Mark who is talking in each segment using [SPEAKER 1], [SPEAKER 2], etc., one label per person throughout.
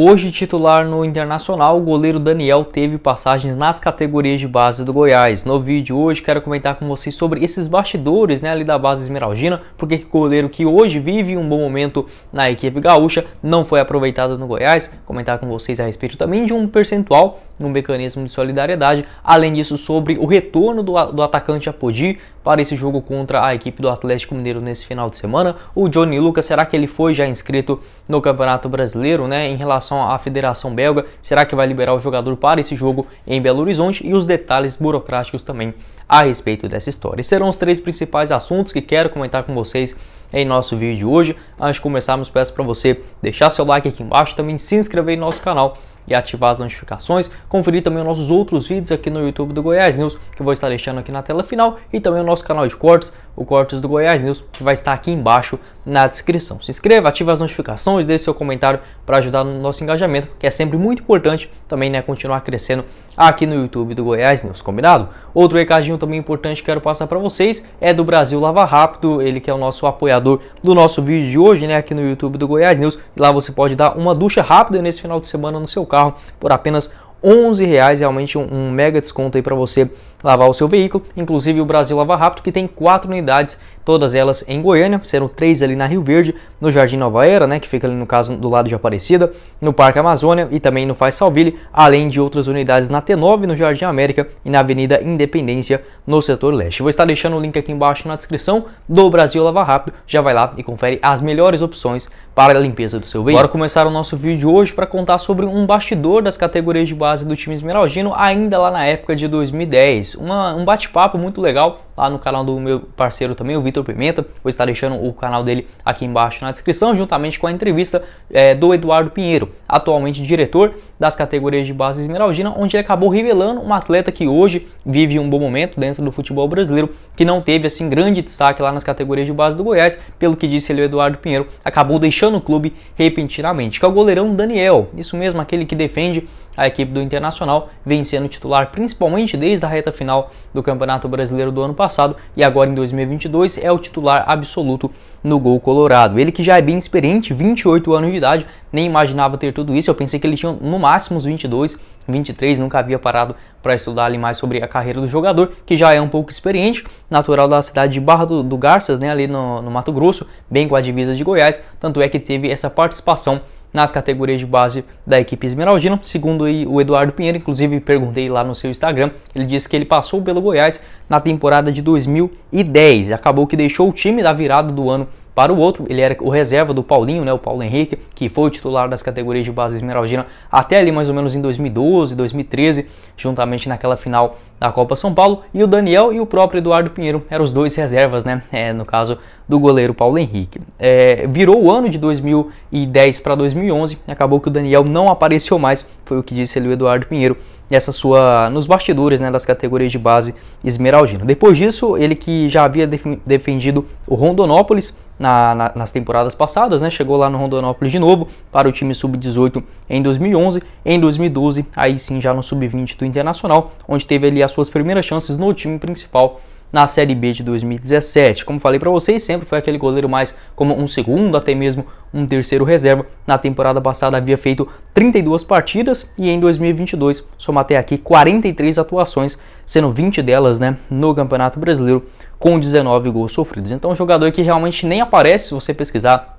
[SPEAKER 1] Hoje titular no Internacional, o goleiro Daniel teve passagens nas categorias de base do Goiás. No vídeo hoje quero comentar com vocês sobre esses bastidores né, ali da base esmeraldina, porque o goleiro que hoje vive um bom momento na equipe gaúcha não foi aproveitado no Goiás. Comentar com vocês a respeito também de um percentual no mecanismo de solidariedade. Além disso, sobre o retorno do, do atacante Apodi para esse jogo contra a equipe do Atlético Mineiro nesse final de semana. O Johnny Lucas, será que ele foi já inscrito no Campeonato Brasileiro né, em relação relação à Federação Belga, será que vai liberar o jogador para esse jogo em Belo Horizonte e os detalhes burocráticos também a respeito dessa história. E serão os três principais assuntos que quero comentar com vocês em nosso vídeo de hoje. Antes de começarmos, peço para você deixar seu like aqui embaixo, também se inscrever em nosso canal e ativar as notificações, conferir também nossos outros vídeos aqui no YouTube do Goiás News, que eu vou estar deixando aqui na tela final, e também o nosso canal de cortes, o Cortes do Goiás News, que vai estar aqui embaixo na descrição. Se inscreva, ative as notificações, deixe seu comentário para ajudar no nosso engajamento, que é sempre muito importante também né, continuar crescendo aqui no YouTube do Goiás News, combinado? Outro recadinho também importante que quero passar para vocês é do Brasil Lava Rápido, ele que é o nosso apoiador do nosso vídeo de hoje, né, aqui no YouTube do Goiás News. E lá você pode dar uma ducha rápida nesse final de semana no seu carro por apenas R$ 11, reais, realmente um, um mega desconto aí para você lavar o seu veículo, inclusive o Brasil Lava Rápido, que tem quatro unidades, todas elas em Goiânia, serão três ali na Rio Verde, no Jardim Nova Era, né, que fica ali no caso do lado de Aparecida, no Parque Amazônia e também no Faz Salville, além de outras unidades na T9, no Jardim América e na Avenida Independência, no setor leste. Vou estar deixando o link aqui embaixo na descrição do Brasil Lava Rápido, já vai lá e confere as melhores opções para a limpeza do seu veículo. Bora começar o nosso vídeo hoje para contar sobre um bastidor das categorias de base do time esmeraldino ainda lá na época de 2010. Uma, um bate-papo muito legal lá no canal do meu parceiro também, o Vitor Pimenta. Vou estar deixando o canal dele aqui embaixo na descrição, juntamente com a entrevista é, do Eduardo Pinheiro, atualmente diretor das categorias de base esmeraldina, onde ele acabou revelando um atleta que hoje vive um bom momento dentro do futebol brasileiro, que não teve assim grande destaque lá nas categorias de base do Goiás, pelo que disse ele, o Eduardo Pinheiro, acabou deixando o clube repentinamente, que é o goleirão Daniel, isso mesmo, aquele que defende a equipe do Internacional, vencendo o titular principalmente desde a reta final do Campeonato Brasileiro do ano passado passado e agora em 2022 é o titular absoluto no gol colorado. Ele que já é bem experiente, 28 anos de idade, nem imaginava ter tudo isso. Eu pensei que ele tinha no máximo os 22, 23, nunca havia parado para estudar ali mais sobre a carreira do jogador, que já é um pouco experiente, natural da cidade de Barra do, do Garças, né, ali no, no Mato Grosso, bem com a divisa de Goiás, tanto é que teve essa participação nas categorias de base da equipe esmeraldina. Segundo o Eduardo Pinheiro, inclusive perguntei lá no seu Instagram, ele disse que ele passou pelo Goiás na temporada de 2010 e acabou que deixou o time da virada do ano para o outro, ele era o reserva do Paulinho, né, o Paulo Henrique, que foi o titular das categorias de base esmeraldina até ali mais ou menos em 2012, 2013, juntamente naquela final da Copa São Paulo. E o Daniel e o próprio Eduardo Pinheiro eram os dois reservas, né, é, no caso do goleiro Paulo Henrique. É, virou o ano de 2010 para 2011, acabou que o Daniel não apareceu mais, foi o que disse ali o Eduardo Pinheiro essa sua nos bastidores né, das categorias de base esmeraldino. Depois disso, ele que já havia defendido o Rondonópolis na, na, nas temporadas passadas, né, chegou lá no Rondonópolis de novo para o time sub-18 em 2011, em 2012, aí sim já no sub-20 do Internacional, onde teve ali as suas primeiras chances no time principal na Série B de 2017. Como falei para vocês, sempre foi aquele goleiro mais como um segundo, até mesmo um terceiro reserva. Na temporada passada havia feito 32 partidas e em 2022 soma até aqui 43 atuações, sendo 20 delas né, no Campeonato Brasileiro, com 19 gols sofridos. Então, um jogador que realmente nem aparece se você pesquisar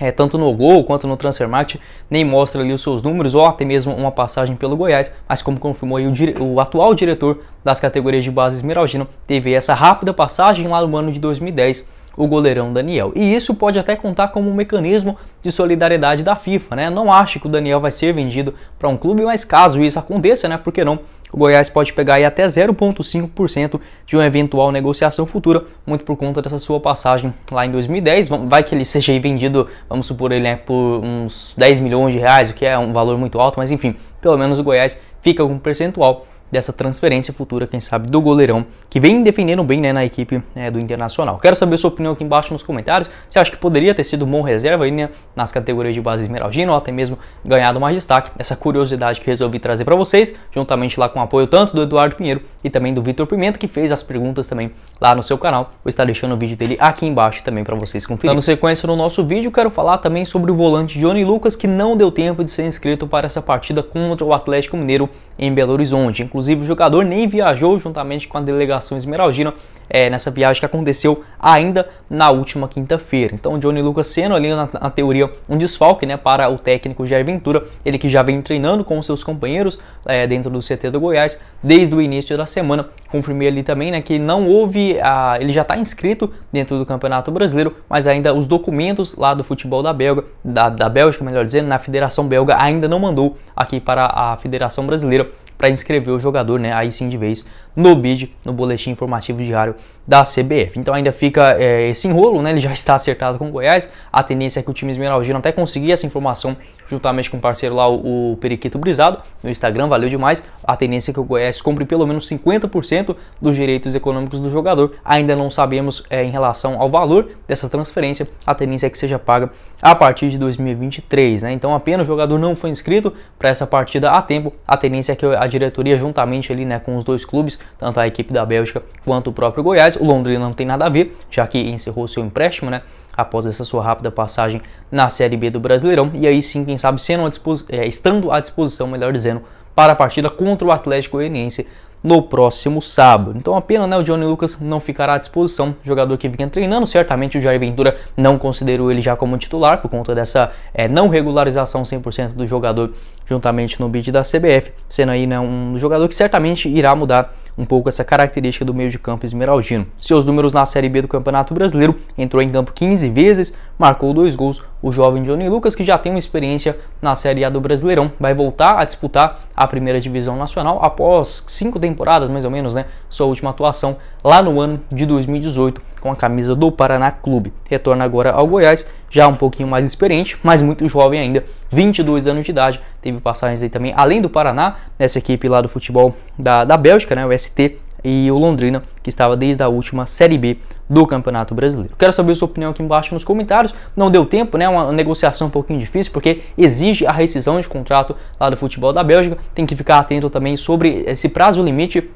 [SPEAKER 1] é, tanto no Gol quanto no Transfer Market, nem mostra ali os seus números ou até mesmo uma passagem pelo Goiás, mas como confirmou o, dire... o, atual diretor das categorias de base esmeraldino, teve essa rápida passagem lá no ano de 2010, o goleirão Daniel. E isso pode até contar como um mecanismo de solidariedade da FIFA, né? Não acho que o Daniel vai ser vendido para um clube, mas caso isso aconteça, né, por que não o Goiás pode pegar aí até 0,5% de uma eventual negociação futura, muito por conta dessa sua passagem lá em 2010. Vai que ele seja vendido, vamos supor ele, é por uns 10 milhões de reais, o que é um valor muito alto, mas enfim, pelo menos o Goiás fica com um percentual dessa transferência futura, quem sabe, do goleirão, que vem defendendo bem né, na equipe né, do Internacional. Quero saber sua opinião aqui embaixo nos comentários. Você acha que poderia ter sido um bom reserva aí, né, nas categorias de base esmeraldina ou até mesmo ganhado mais destaque? Essa curiosidade que resolvi trazer para vocês, juntamente lá com o apoio tanto do Eduardo Pinheiro e também do Vitor Pimenta, que fez as perguntas também lá no seu canal. Vou estar deixando o vídeo dele aqui embaixo também para vocês conferirem. Dando sequência no nosso vídeo, quero falar também sobre o volante Johnny Lucas, que não deu tempo de ser inscrito para essa partida contra o Atlético Mineiro em Belo Horizonte. Inclusive, Inclusive, o jogador nem viajou juntamente com a delegação esmeraldina é, eh, nessa viagem que aconteceu ainda na última quinta-feira. Então, Johnny Lucas sendo ali na, na, teoria um desfalque né, para o técnico Jair Ventura, ele que já vem treinando com seus companheiros é, dentro do CT do Goiás desde o início da semana. Confirmei ali também né, que não houve, a, ele já está inscrito dentro do Campeonato Brasileiro, mas ainda os documentos lá do futebol da Belga, da, da Bélgica, melhor dizendo, na Federação Belga ainda não mandou aqui para a Federação Brasileira para inscrever o jogador, né, aí sim de vez, no BID, no boletim informativo diário da CBF. Então ainda fica é, esse enrolo, né, ele já está acertado com o Goiás, a tendência é que o time esmeraldino até conseguir essa informação juntamente com o parceiro lá, o, Periquito Brisado, no Instagram, valeu demais, a tendência é que o Goiás compre pelo menos 50% dos direitos econômicos do jogador, ainda não sabemos é, em relação ao valor dessa transferência, a tendência é que seja paga a partir de 2023. Né? Então apenas o jogador não foi inscrito para essa partida a tempo. A tendência é que a diretoria, juntamente ali, né, com os dois clubes, tanto a equipe da Bélgica quanto o próprio Goiás, o Londrina não tem nada a ver, já que encerrou seu empréstimo, né? Após essa sua rápida passagem na Série B do Brasileirão, e aí sim, quem sabe, sendo à é, estando à disposição, melhor dizendo, para a partida contra o Atlético Goianiense no próximo sábado. Então, a pena, né? O Johnny Lucas não ficará à disposição. jogador que vinha treinando, certamente o Jair Ventura não considerou ele já como titular por conta dessa é, não regularização 100% do jogador juntamente no bid da CBF, sendo aí né, um jogador que certamente irá mudar um pouco essa característica do meio de campo esmeraldino. Seus números na Série B do Campeonato Brasileiro, entrou em campo 15 vezes, marcou dois gols. O jovem Johnny Lucas, que já tem uma experiência na Série A do Brasileirão, vai voltar a disputar a primeira divisão nacional após cinco temporadas, mais ou menos, né? Sua última atuação lá no ano de 2018 com a camisa do Paraná Clube. Retorna agora ao Goiás, já um pouquinho mais experiente, mas muito jovem ainda, 22 anos de idade. Teve passagens aí também, além do Paraná, nessa equipe lá do futebol da, da Bélgica, né? O ST e o Londrina, que estava desde a última Série B do Campeonato Brasileiro. Quero saber a sua opinião aqui embaixo nos comentários. Não deu tempo, né? Uma negociação um pouquinho difícil, porque exige a rescisão de contrato lá do futebol da Bélgica. Tem que ficar atento também sobre esse prazo limite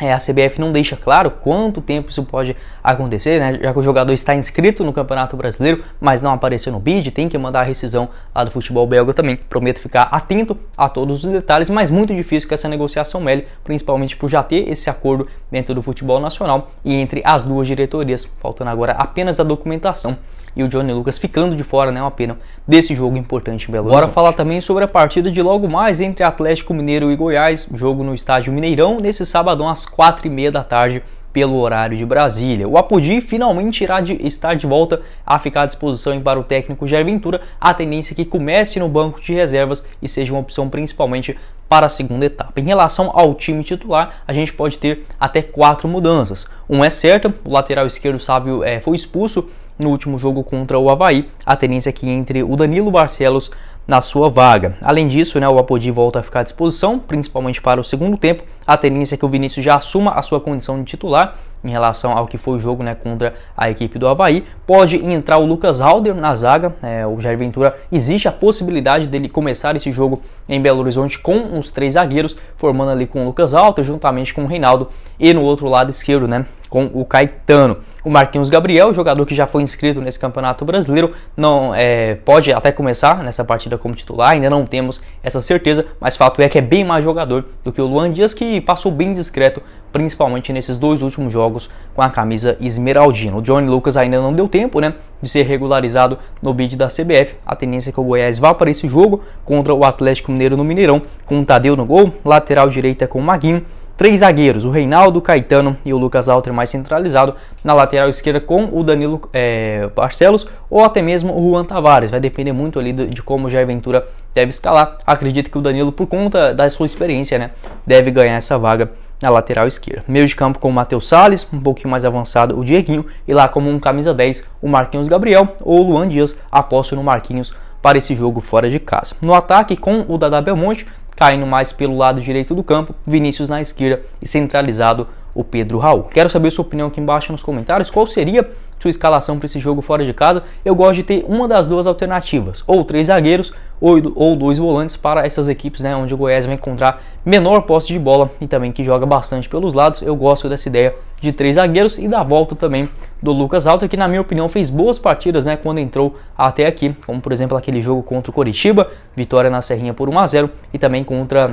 [SPEAKER 1] é, a CBF não deixa claro quanto tempo isso pode acontecer, né? já que o jogador está inscrito no Campeonato Brasileiro, mas não apareceu no bid, tem que mandar a rescisão lá do futebol belga também. Prometo ficar atento a todos os detalhes, mas muito difícil que essa negociação mele, principalmente por já ter esse acordo dentro do futebol nacional e entre as duas diretorias, faltando agora apenas a documentação e o Johnny Lucas ficando de fora, né? Uma pena desse jogo importante em Belo Horizonte. Bora falar também sobre a partida de logo mais entre Atlético Mineiro e Goiás, jogo no estádio Mineirão, nesse sábado às quatro e meia da tarde pelo horário de Brasília. O Apodi finalmente irá de estar de volta a ficar à disposição para o técnico Jair Ventura. A tendência é que comece no banco de reservas e seja uma opção principalmente para a segunda etapa. Em relação ao time titular, a gente pode ter até quatro mudanças. Um é certa, o lateral esquerdo Sávio é, foi expulso no último jogo contra o Havaí. A tendência é que entre o Danilo Barcelos, na sua vaga. Além disso, né, o Apodi volta a ficar à disposição, principalmente para o segundo tempo. A tendência é que o Vinícius já assuma a sua condição de titular em relação ao que foi o jogo né, contra a equipe do Havaí. Pode entrar o Lucas Halder na zaga. É, o Jair Ventura existe a possibilidade dele começar esse jogo em Belo Horizonte com os três zagueiros, formando ali com o Lucas Halder, juntamente com o Reinaldo, e no outro lado esquerdo, né? Com o Caetano. O Marquinhos Gabriel, jogador que já foi inscrito nesse Campeonato Brasileiro, não é, pode até começar nessa partida como titular, ainda não temos essa certeza, mas fato é que é bem mais jogador do que o Luan Dias, que passou bem discreto, principalmente nesses dois últimos jogos com a camisa esmeraldina. O Johnny Lucas ainda não deu tempo, né? de ser regularizado no bid da CBF. A tendência é que o Goiás vá para esse jogo contra o Atlético Mineiro no Mineirão, com o Tadeu no gol, lateral direita com o Maguinho, três zagueiros, o Reinaldo, o Caetano e o Lucas Alter mais centralizado na lateral esquerda com o Danilo é, Barcelos ou até mesmo o Juan Tavares, vai depender muito ali de, de como o Jair Ventura deve escalar. Acredito que o Danilo, por conta da sua experiência, né, deve ganhar essa vaga na lateral esquerda. Meio de campo com o Matheus Salles, um pouquinho mais avançado o Dieguinho, e lá como um camisa 10, o Marquinhos Gabriel ou o Luan Dias, aposto no Marquinhos para esse jogo fora de casa. No ataque com o Dada Belmonte, caindo mais pelo lado direito do campo, Vinícius na esquerda e centralizado o Pedro Raul. Quero saber sua opinião aqui embaixo nos comentários. Qual seria sua escalação para esse jogo fora de casa, eu gosto de ter uma das duas alternativas, ou três zagueiros ou, dois volantes para essas equipes, né, onde o Goiás vai encontrar menor posse de bola e também que joga bastante pelos lados. Eu gosto dessa ideia de três zagueiros e da volta também do Lucas Alta, que na minha opinião fez boas partidas, né, quando entrou até aqui, como por exemplo aquele jogo contra o Coritiba, vitória na Serrinha por 1 a 0 e também contra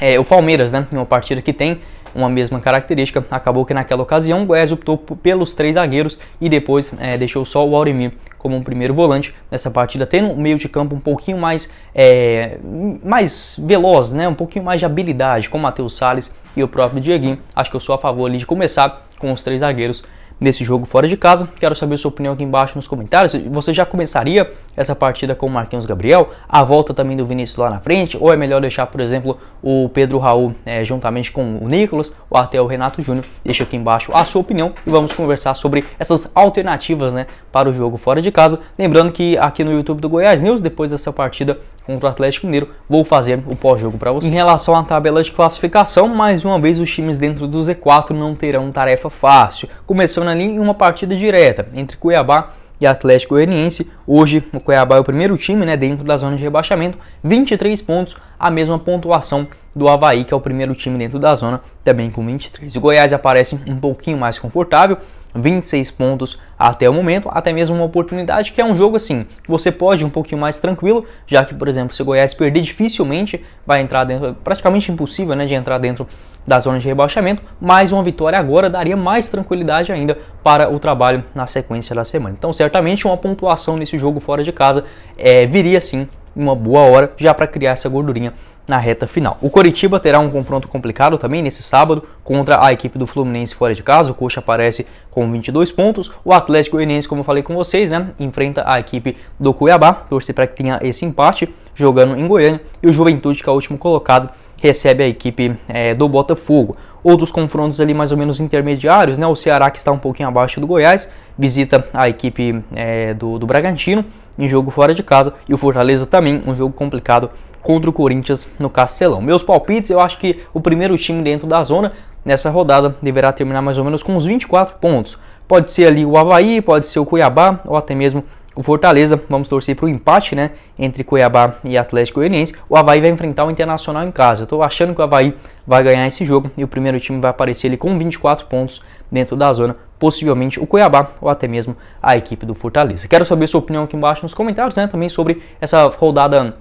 [SPEAKER 1] é, o Palmeiras, né, em uma partida que tem uma mesma característica. Acabou que naquela ocasião o Goiás optou pelos três zagueiros e depois é, deixou só o Auremir como um primeiro volante nessa partida, tendo um meio de campo um pouquinho mais, é, mais veloz, né? um pouquinho mais de habilidade, com o Matheus Salles e o próprio Dieguinho. Acho que eu sou a favor ali de começar com os três zagueiros nesse jogo fora de casa. Quero saber sua opinião aqui embaixo nos comentários. Você já começaria essa partida com o Marquinhos Gabriel? A volta também do Vinícius lá na frente? Ou é melhor deixar, por exemplo, o Pedro Raul é, juntamente com o Nicolas ou até o Renato Júnior? Deixa aqui embaixo a sua opinião e vamos conversar sobre essas alternativas né, para o jogo fora de casa. Lembrando que aqui no YouTube do Goiás News, depois dessa partida, contra o Atlético Mineiro. Vou fazer o pós-jogo para vocês. Em relação à tabela de classificação, mais uma vez os times dentro do Z4 não terão tarefa fácil, começando ali em uma partida direta entre Cuiabá e Atlético Goianiense. Hoje o Cuiabá é o primeiro time né, dentro da zona de rebaixamento, 23 pontos, a mesma pontuação do Havaí, que é o primeiro time dentro da zona, também com 23. O Goiás aparece um pouquinho mais confortável, 26 pontos até o momento, até mesmo uma oportunidade que é um jogo assim, você pode ir um pouquinho mais tranquilo, já que, por exemplo, se o Goiás perder, dificilmente vai entrar dentro, praticamente impossível né, de entrar dentro da zona de rebaixamento. Mais uma vitória agora daria mais tranquilidade ainda para o trabalho na sequência da semana. Então, certamente, uma pontuação nesse jogo fora de casa é, viria sim uma boa hora já para criar essa gordurinha na reta final. O Coritiba terá um confronto complicado também nesse sábado contra a equipe do Fluminense fora de casa. O Coxa aparece com 22 pontos. O Atlético Goianiense, como eu falei com vocês, né, enfrenta a equipe do Cuiabá. Torce para que tenha esse empate jogando em Goiânia. E o Juventude, que é o último colocado, recebe a equipe é, do Botafogo. Outros confrontos ali mais ou menos intermediários, né? O Ceará que está um pouquinho abaixo do Goiás, visita a equipe é, do, do Bragantino em jogo fora de casa. E o Fortaleza também, um jogo complicado contra o Corinthians no Castelão. Meus palpites, eu acho que o primeiro time dentro da zona nessa rodada deverá terminar mais ou menos com uns 24 pontos. Pode ser ali o Havaí, pode ser o Cuiabá ou até mesmo o Fortaleza, vamos torcer para o empate, né? Entre Cuiabá e Atlético Goianiense. O Havaí vai enfrentar o Internacional em casa. Eu estou achando que o Havaí vai ganhar esse jogo e o primeiro time vai aparecer ali com 24 pontos dentro da zona, possivelmente o Cuiabá ou até mesmo a equipe do Fortaleza. Quero saber sua opinião aqui embaixo nos comentários, né? Também sobre essa rodada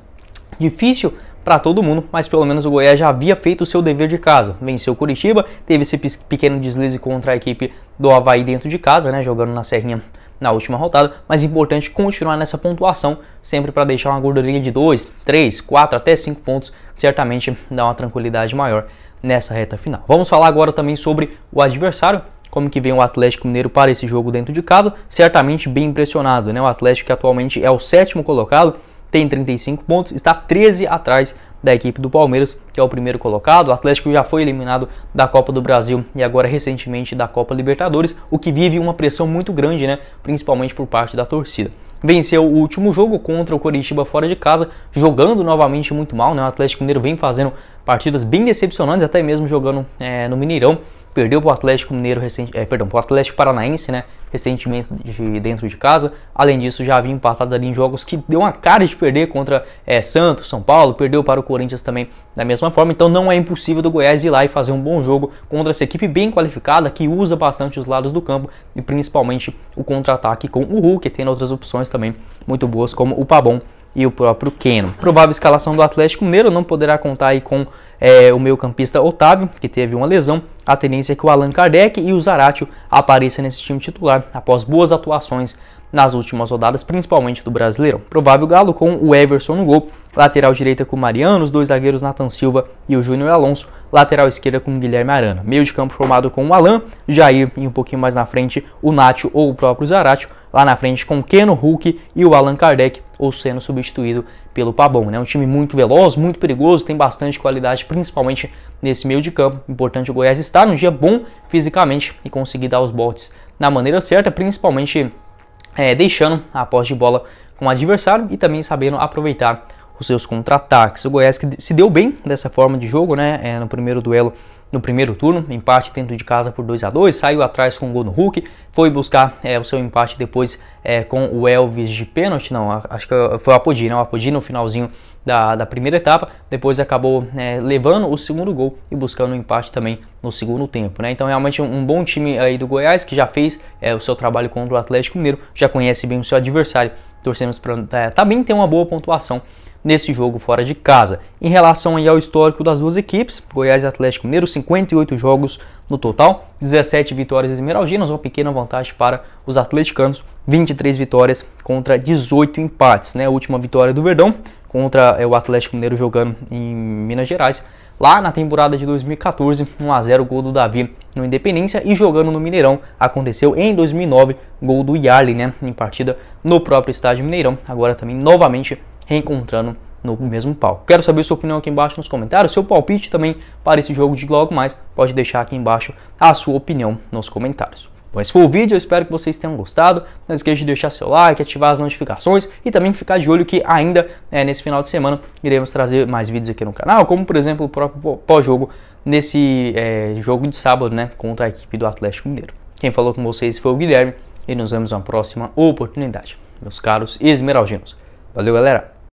[SPEAKER 1] difícil para todo mundo, mas pelo menos o Goiás já havia feito o seu dever de casa. Venceu o Curitiba, teve esse pequeno deslize contra a equipe do Havaí dentro de casa, né, jogando na Serrinha na última rodada, mas é importante continuar nessa pontuação, sempre para deixar uma gordurinha de 2, 3, 4 até 5 pontos, certamente dá uma tranquilidade maior nessa reta final. Vamos falar agora também sobre o adversário, como que vem o Atlético Mineiro para esse jogo dentro de casa, certamente bem impressionado, né? O Atlético que atualmente é o sétimo colocado, tem 35 pontos, está 13 atrás da equipe do Palmeiras, que é o primeiro colocado. O Atlético já foi eliminado da Copa do Brasil e agora recentemente da Copa Libertadores, o que vive uma pressão muito grande, né, principalmente por parte da torcida. Venceu o último jogo contra o Coritiba fora de casa, jogando novamente muito mal, né? O Atlético Mineiro vem fazendo partidas bem decepcionantes, até mesmo jogando é, no Mineirão perdeu para o Atlético Mineiro recente, é, perdão, para o Atlético Paranaense, né? Recentemente de dentro de casa. Além disso, já havia empatado ali em jogos que deu uma cara de perder contra é, Santos, São Paulo, perdeu para o Corinthians também da mesma forma. Então não é impossível do Goiás ir lá e fazer um bom jogo contra essa equipe bem qualificada que usa bastante os lados do campo e principalmente o contra-ataque com o Hulk, tendo outras opções também muito boas como o Pabon e o próprio Keno. Provável escalação do Atlético Mineiro não poderá contar aí com é, o meio-campista Otávio, que teve uma lesão. A tendência é que o Allan Kardec e o Zaratio apareçam nesse time titular após boas atuações nas últimas rodadas, principalmente do Brasileirão. Provável Galo com o Everson no gol, lateral direita com o Mariano, os dois zagueiros Nathan Silva e o Júnior Alonso, lateral esquerda com o Guilherme Arana. Meio de campo formado com o Alan, Jair e um pouquinho mais na frente o Nacho ou o próprio Zaratio. Lá na frente com o Keno Hulk e o Allan Kardec ou sendo substituído pelo Pabon. É né? um time muito veloz, muito perigoso, tem bastante qualidade, principalmente nesse meio de campo. Importante o Goiás estar num dia bom fisicamente e conseguir dar os botes na maneira certa, principalmente é, deixando a posse de bola com o adversário e também sabendo aproveitar os seus contra-ataques. O Goiás que se deu bem dessa forma de jogo, né? É, no primeiro duelo no primeiro turno, empate dentro de casa por 2 a 2 saiu atrás com o um gol no Hulk, foi buscar é, o seu empate depois é, com o Elvis de pênalti, não, acho que foi o Apodi, não, né, o Apodi no finalzinho da, da primeira etapa, depois acabou é, levando o segundo gol e buscando o um empate também no segundo tempo, né? Então realmente um, bom time aí do Goiás que já fez é, o seu trabalho contra o Atlético Mineiro, já conhece bem o seu adversário, torcemos para é, também ter uma boa pontuação nesse jogo fora de casa. Em relação ao histórico das duas equipes, Goiás e Atlético Mineiro, 58 jogos no total, 17 vitórias esmeraldinas, uma pequena vantagem para os atleticanos, 23 vitórias contra 18 empates. Né? A última vitória do Verdão contra é, o Atlético Mineiro jogando em Minas Gerais, lá na temporada de 2014, 1 a 0 gol do Davi no Independência e jogando no Mineirão aconteceu em 2009 gol do Yarley, né, em partida no próprio estádio Mineirão. Agora também novamente reencontrando no mesmo palco. Quero saber sua opinião aqui embaixo nos comentários, seu palpite também para esse jogo de logo mais, pode deixar aqui embaixo a sua opinião nos comentários. Bom, esse foi o vídeo, eu espero que vocês tenham gostado. Não esqueça de deixar seu like, ativar as notificações e também ficar de olho que ainda né, nesse final de semana iremos trazer mais vídeos aqui no canal, como por exemplo o próprio pós-jogo nesse é, jogo de sábado né, contra a equipe do Atlético Mineiro. Quem falou com vocês foi o Guilherme e nos vemos na próxima oportunidade. Meus caros esmeraldinos. Valeu, galera!